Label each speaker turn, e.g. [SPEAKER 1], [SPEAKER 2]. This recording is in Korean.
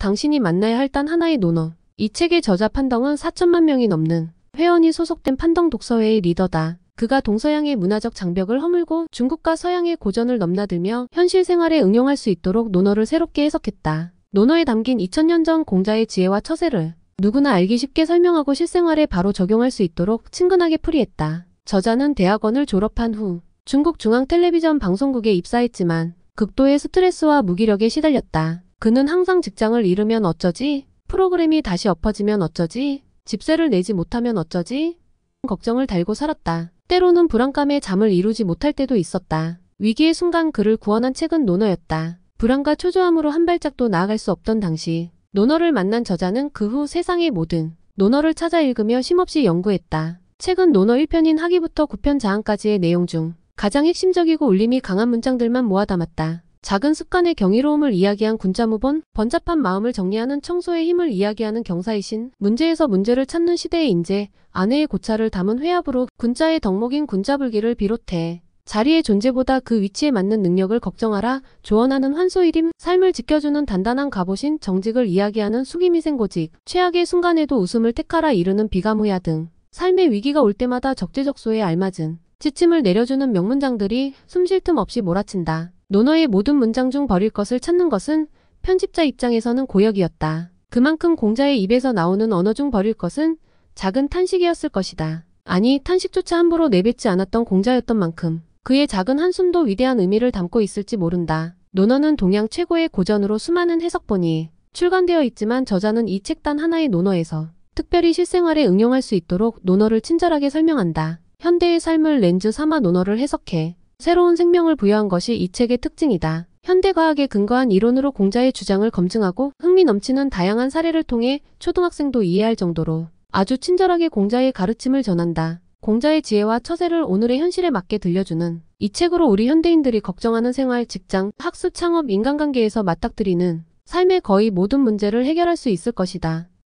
[SPEAKER 1] 당신이 만나야 할 단 하나의 논어. 이 책의 저자 판덩은 4천만 명이 넘는 회원이 소속된 판덩 독서회의 리더다. 그가 동서양의 문화적 장벽을 허물고 중국과 서양의 고전을 넘나들며 현실 생활에 응용할 수 있도록 논어를 새롭게 해석했다. 논어에 담긴 2000년 전 공자의 지혜와 처세를 누구나 알기 쉽게 설명하고 실생활에 바로 적용할 수 있도록 친근하게 풀이했다. 저자는 대학원을 졸업한 후 중국 중앙 텔레비전 방송국에 입사했지만 극도의 스트레스와 무기력에 시달렸다. 그는 항상 직장을 잃으면 어쩌지? 프로그램이 다시 엎어지면 어쩌지? 집세를 내지 못하면 어쩌지? 걱정을 달고 살았다. 때로는 불안감에 잠을 이루지 못할 때도 있었다. 위기의 순간 그를 구원한 책은 노너였다. 불안과 초조함으로 한 발짝도 나아갈 수 없던 당시 노너를 만난 저자는 그 후 세상의 모든 노너를 찾아 읽으며 쉼없이 연구했다. 책은 노너 1편인 하기부터 9편 자항까지의 내용 중 가장 핵심적이고 울림이 강한 문장들만 모아 담았다. 작은 습관의 경이로움을 이야기한 군자무본, 번잡한 마음을 정리하는 청소의 힘을 이야기하는 경사이신, 문제에서 문제를 찾는 시대의 인재, 아내의 고찰을 담은 회합으로 군자의 덕목인 군자불기를 비롯해 자리의 존재보다 그 위치에 맞는 능력을 걱정하라 조언하는 환소일임 삶을 지켜주는 단단한 갑옷인 정직을 이야기하는 숙임이생고직 최악의 순간에도 웃음을 택하라 이르는 비가호야등 삶의 위기가 올 때마다 적재적소에 알맞은 지침을 내려주는 명문장들이 숨쉴 틈 없이 몰아친다. 논어의 모든 문장 중 버릴 것을 찾는 것은 편집자 입장에서는 고역이었다. 그만큼 공자의 입에서 나오는 언어 중 버릴 것은 작은 탄식이었을 것이다. 아니 탄식조차 함부로 내뱉지 않았던 공자였던 만큼 그의 작은 한숨도 위대한 의미를 담고 있을지 모른다. 논어는 동양 최고의 고전으로 수많은 해석본이 출간되어 있지만 저자는 이 책단 하나의 논어에서 특별히 실생활에 응용할 수 있도록 논어를 친절하게 설명한다. 현대의 삶을 렌즈 삼아 논어를 해석해 새로운 생명을 부여한 것이 이 책의 특징이다. 현대과학에 근거한 이론으로 공자의 주장을 검증하고 흥미 넘치는 다양한 사례를 통해 초등학생도 이해할 정도로 아주 친절하게 공자의 가르침을 전한다. 공자의 지혜와 처세를 오늘의 현실에 맞게 들려주는 이 책으로 우리 현대인들이 걱정하는 생활, 직장, 학습, 창업, 인간관계에서 맞닥뜨리는 삶의 거의 모든 문제를 해결할 수 있을 것이다.